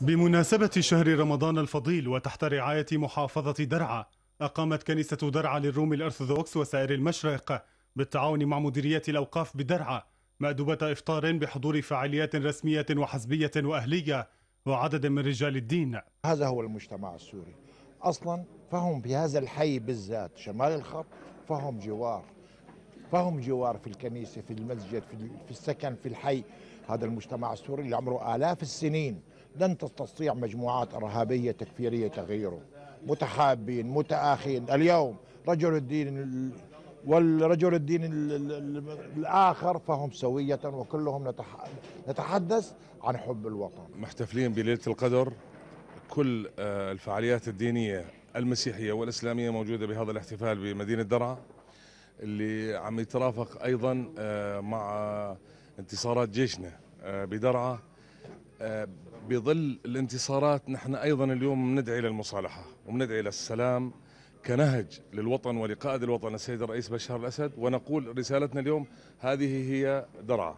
بمناسبة شهر رمضان الفضيل وتحت رعاية محافظة درعا أقامت كنيسة درعا للروم الأرثوذكس وسائر المشرق بالتعاون مع مديرية الأوقاف بدرعا مأدوبة إفطار بحضور فعاليات رسمية وحزبية وأهلية وعدد من رجال الدين هذا هو المجتمع السوري أصلا فهم في هذا الحي بالذات شمال الخط فهم جوار فهم جوار في الكنيسة في المسجد في السكن في الحي هذا المجتمع السوري اللي عمره آلاف السنين لن تستطيع مجموعات إرهابية تكفيرية تغييره متحابين متآخين اليوم رجل الدين والرجل الدين الآخر فهم سوية وكلهم نتحدث عن حب الوطن محتفلين بليلة القدر كل آه، الفعاليات الدينية المسيحية والإسلامية موجودة بهذا الاحتفال بمدينة درعا اللي عم يترافق أيضا آه، مع انتصارات جيشنا آه، بدرعا بظل الانتصارات نحن أيضا اليوم ندعي للمصالحة وندعي للسلام كنهج للوطن ولقائد الوطن السيد الرئيس بشار الأسد ونقول رسالتنا اليوم هذه هي درعا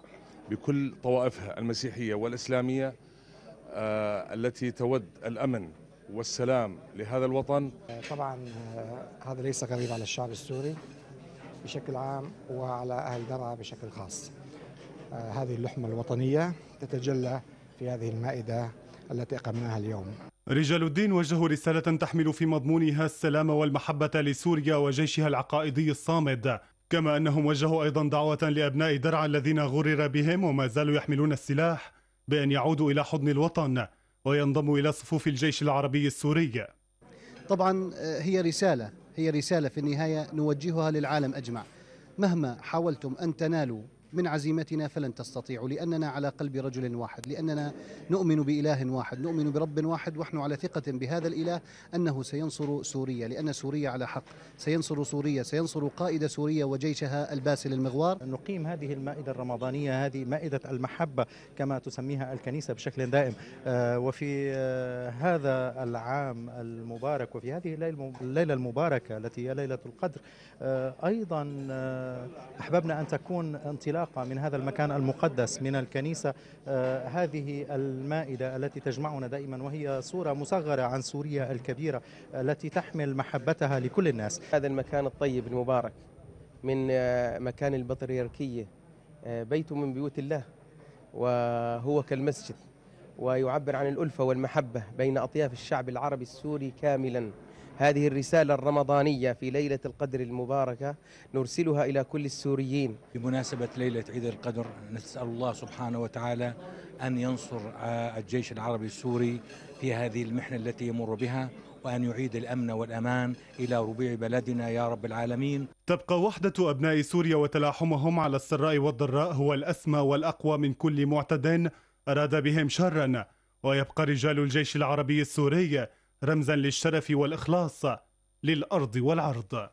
بكل طوائفها المسيحية والإسلامية آه، التي تود الأمن والسلام لهذا الوطن طبعا آه، هذا ليس غريب على الشعب السوري بشكل عام وعلى أهل درعا بشكل خاص آه، هذه اللحمة الوطنية تتجلى في هذه المائدة التي أقمناها اليوم رجال الدين وجهوا رسالة تحمل في مضمونها السلام والمحبة لسوريا وجيشها العقائدي الصامد كما أنهم وجهوا أيضا دعوة لأبناء درعا الذين غرر بهم وما زالوا يحملون السلاح بأن يعودوا إلى حضن الوطن وينضموا إلى صفوف الجيش العربي السوري طبعا آه، هي رسالة هي رسالة في النهاية نوجهها للعالم أجمع مهما حاولتم أن تنالوا من عزيمتنا فلن تستطيعوا لأننا على قلب رجل واحد لأننا نؤمن بإله واحد نؤمن برب واحد ونحن على ثقة بهذا الإله أنه سينصر سوريا لأن سوريا على حق سينصر سوريا سينصر قائد سوريا وجيشها الباسل المغوار نقيم هذه المائدة الرمضانية هذه مائدة المحبة كما تسميها الكنيسة بشكل دائم آه، وفي آه، هذا العام المبارك وفي هذه الليلة المباركة التي هي ليلة القدر آه، أيضا أحببنا أن تكون انطلاق العلاقة من هذا المكان المقدس من الكنيسة آه، هذه المائدة التي تجمعنا دائما وهي صورة مصغرة عن سوريا الكبيرة التي تحمل محبتها لكل الناس هذا المكان الطيب المبارك من آه، مكان البطريركية آه، بيت من بيوت الله وهو كالمسجد ويعبر عن الألفة والمحبة بين أطياف الشعب العربي السوري كاملاً هذه الرسالة الرمضانية في ليلة القدر المباركة نرسلها إلى كل السوريين بمناسبة ليلة عيد القدر نسأل الله سبحانه وتعالى أن ينصر آه، الجيش العربي السوري في هذه المحنة التي يمر بها وأن يعيد الأمن والأمان إلى ربيع بلدنا يا رب العالمين تبقى وحدة أبناء سوريا وتلاحمهم على السراء والضراء هو الأسمى والأقوى من كل معتد أراد بهم شرا ويبقى رجال الجيش العربي السوري رمزا للشرف والإخلاص للأرض والعرض